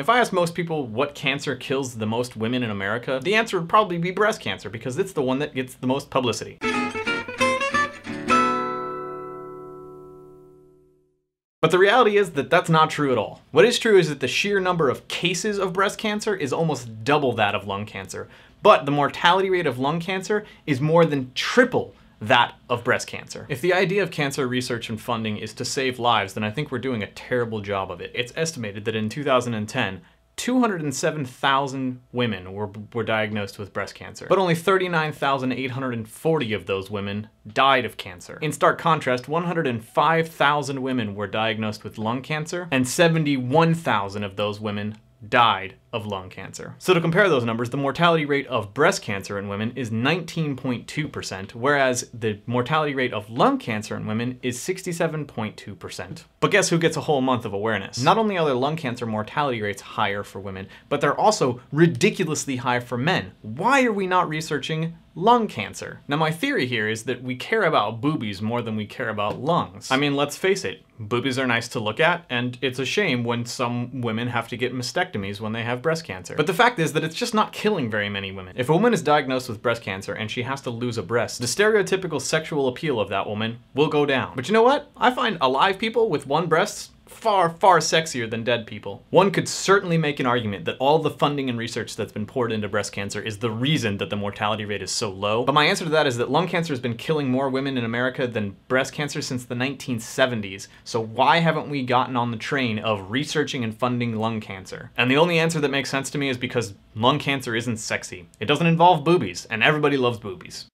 If I asked most people what cancer kills the most women in America, the answer would probably be breast cancer because it's the one that gets the most publicity. But the reality is that that's not true at all. What is true is that the sheer number of cases of breast cancer is almost double that of lung cancer. But the mortality rate of lung cancer is more than triple that of breast cancer. If the idea of cancer research and funding is to save lives, then I think we're doing a terrible job of it. It's estimated that in 2010, 207,000 women were, were diagnosed with breast cancer, but only 39,840 of those women died of cancer. In stark contrast, 105,000 women were diagnosed with lung cancer, and 71,000 of those women died of lung cancer. So to compare those numbers, the mortality rate of breast cancer in women is 19.2%, whereas the mortality rate of lung cancer in women is 67.2%. But guess who gets a whole month of awareness? Not only are their lung cancer mortality rates higher for women, but they're also ridiculously high for men. Why are we not researching lung cancer. Now my theory here is that we care about boobies more than we care about lungs. I mean, let's face it, boobies are nice to look at, and it's a shame when some women have to get mastectomies when they have breast cancer. But the fact is that it's just not killing very many women. If a woman is diagnosed with breast cancer and she has to lose a breast, the stereotypical sexual appeal of that woman will go down. But you know what? I find alive people with one breast far, far sexier than dead people. One could certainly make an argument that all the funding and research that's been poured into breast cancer is the reason that the mortality rate is so low, but my answer to that is that lung cancer has been killing more women in America than breast cancer since the 1970s, so why haven't we gotten on the train of researching and funding lung cancer? And the only answer that makes sense to me is because lung cancer isn't sexy. It doesn't involve boobies, and everybody loves boobies.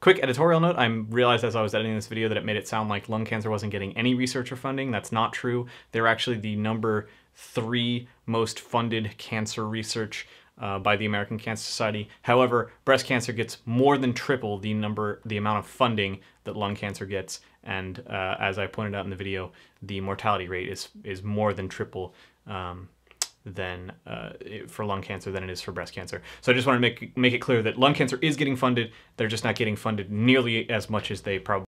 Quick editorial note, I realized as I was editing this video that it made it sound like lung cancer wasn't getting any research or funding. That's not true. They're actually the number three most funded cancer research uh, by the American Cancer Society. However, breast cancer gets more than triple the number, the amount of funding that lung cancer gets. And uh, as I pointed out in the video, the mortality rate is is more than triple um, than uh, for lung cancer than it is for breast cancer. So I just want to make make it clear that lung cancer is getting funded. They're just not getting funded nearly as much as they probably